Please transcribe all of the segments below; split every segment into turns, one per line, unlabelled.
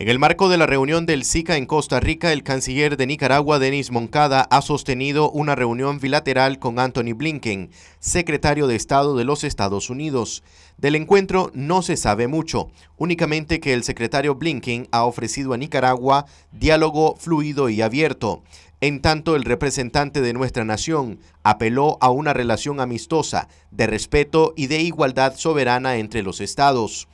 En el marco de la reunión del SICA en Costa Rica, el canciller de Nicaragua, Denis Moncada, ha sostenido una reunión bilateral con Anthony Blinken, secretario de Estado de los Estados Unidos. Del encuentro no se sabe mucho, únicamente que el secretario Blinken ha ofrecido a Nicaragua diálogo fluido y abierto. En tanto, el representante de nuestra nación apeló a una relación amistosa, de respeto y de igualdad soberana entre los estados.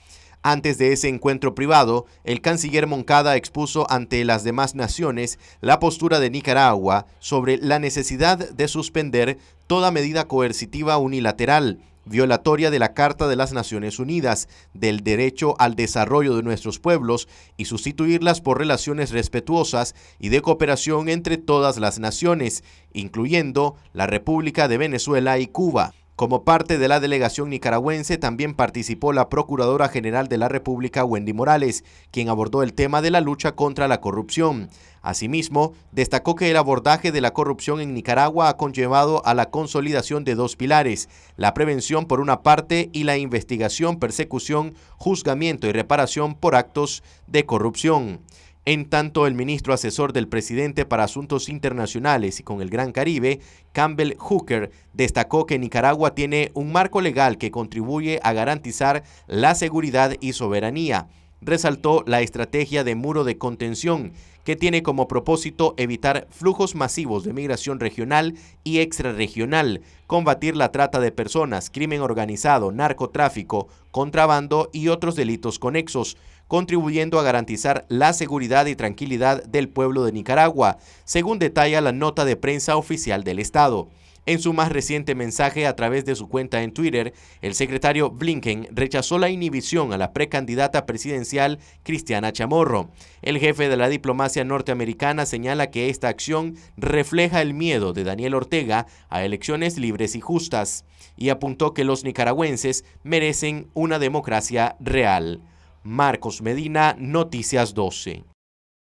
Antes de ese encuentro privado, el canciller Moncada expuso ante las demás naciones la postura de Nicaragua sobre la necesidad de suspender toda medida coercitiva unilateral violatoria de la Carta de las Naciones Unidas, del derecho al desarrollo de nuestros pueblos y sustituirlas por relaciones respetuosas y de cooperación entre todas las naciones, incluyendo la República de Venezuela y Cuba. Como parte de la delegación nicaragüense también participó la Procuradora General de la República, Wendy Morales, quien abordó el tema de la lucha contra la corrupción. Asimismo, destacó que el abordaje de la corrupción en Nicaragua ha conllevado a la consolidación de dos pilares, la prevención por una parte y la investigación, persecución, juzgamiento y reparación por actos de corrupción. En tanto, el ministro asesor del presidente para Asuntos Internacionales y con el Gran Caribe, Campbell Hooker, destacó que Nicaragua tiene un marco legal que contribuye a garantizar la seguridad y soberanía resaltó la estrategia de muro de contención, que tiene como propósito evitar flujos masivos de migración regional y extrarregional, combatir la trata de personas, crimen organizado, narcotráfico, contrabando y otros delitos conexos, contribuyendo a garantizar la seguridad y tranquilidad del pueblo de Nicaragua, según detalla la nota de prensa oficial del Estado. En su más reciente mensaje a través de su cuenta en Twitter, el secretario Blinken rechazó la inhibición a la precandidata presidencial Cristiana Chamorro. El jefe de la diplomacia norteamericana señala que esta acción refleja el miedo de Daniel Ortega a elecciones libres y justas y apuntó que los nicaragüenses merecen una democracia real. Marcos Medina, Noticias 12.